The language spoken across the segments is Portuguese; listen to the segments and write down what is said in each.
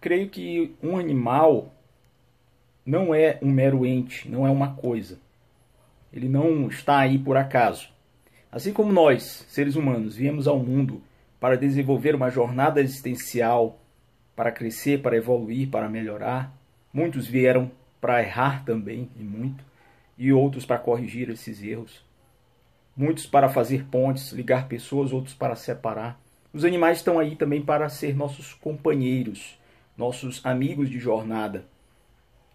creio que um animal não é um mero ente, não é uma coisa. Ele não está aí por acaso. Assim como nós, seres humanos, viemos ao mundo para desenvolver uma jornada existencial, para crescer, para evoluir, para melhorar. Muitos vieram para errar também, e muito, e outros para corrigir esses erros. Muitos para fazer pontes, ligar pessoas, outros para separar. Os animais estão aí também para ser nossos companheiros nossos amigos de jornada.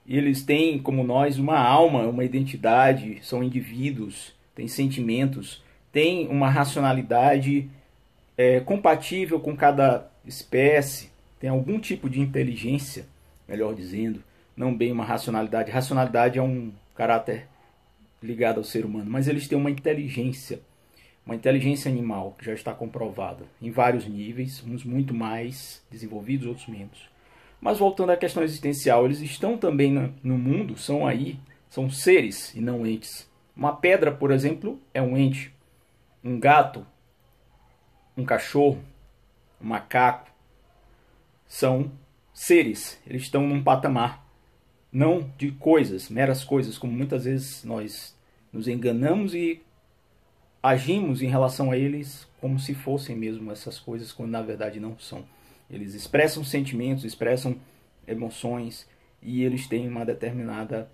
Eles têm, como nós, uma alma, uma identidade, são indivíduos, têm sentimentos, têm uma racionalidade é, compatível com cada espécie, tem algum tipo de inteligência, melhor dizendo, não bem uma racionalidade. Racionalidade é um caráter ligado ao ser humano, mas eles têm uma inteligência, uma inteligência animal que já está comprovada em vários níveis, uns muito mais desenvolvidos, outros menos. Mas voltando à questão existencial, eles estão também no mundo, são aí, são seres e não entes. Uma pedra, por exemplo, é um ente. Um gato, um cachorro, um macaco são seres, eles estão num patamar não de coisas, meras coisas, como muitas vezes nós nos enganamos e agimos em relação a eles como se fossem mesmo essas coisas, quando na verdade não são. Eles expressam sentimentos, expressam emoções e eles têm uma determinada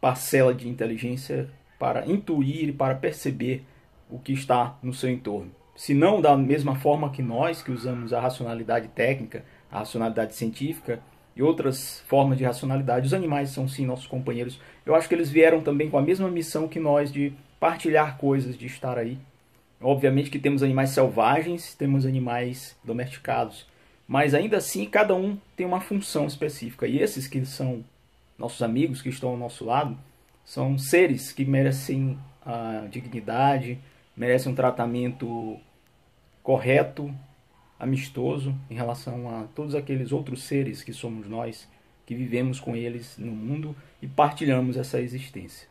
parcela de inteligência para intuir e para perceber o que está no seu entorno. Se não da mesma forma que nós, que usamos a racionalidade técnica, a racionalidade científica e outras formas de racionalidade, os animais são sim nossos companheiros. Eu acho que eles vieram também com a mesma missão que nós de partilhar coisas, de estar aí. Obviamente que temos animais selvagens, temos animais domesticados mas ainda assim, cada um tem uma função específica. E esses que são nossos amigos, que estão ao nosso lado, são seres que merecem a dignidade, merecem um tratamento correto, amistoso em relação a todos aqueles outros seres que somos nós, que vivemos com eles no mundo e partilhamos essa existência.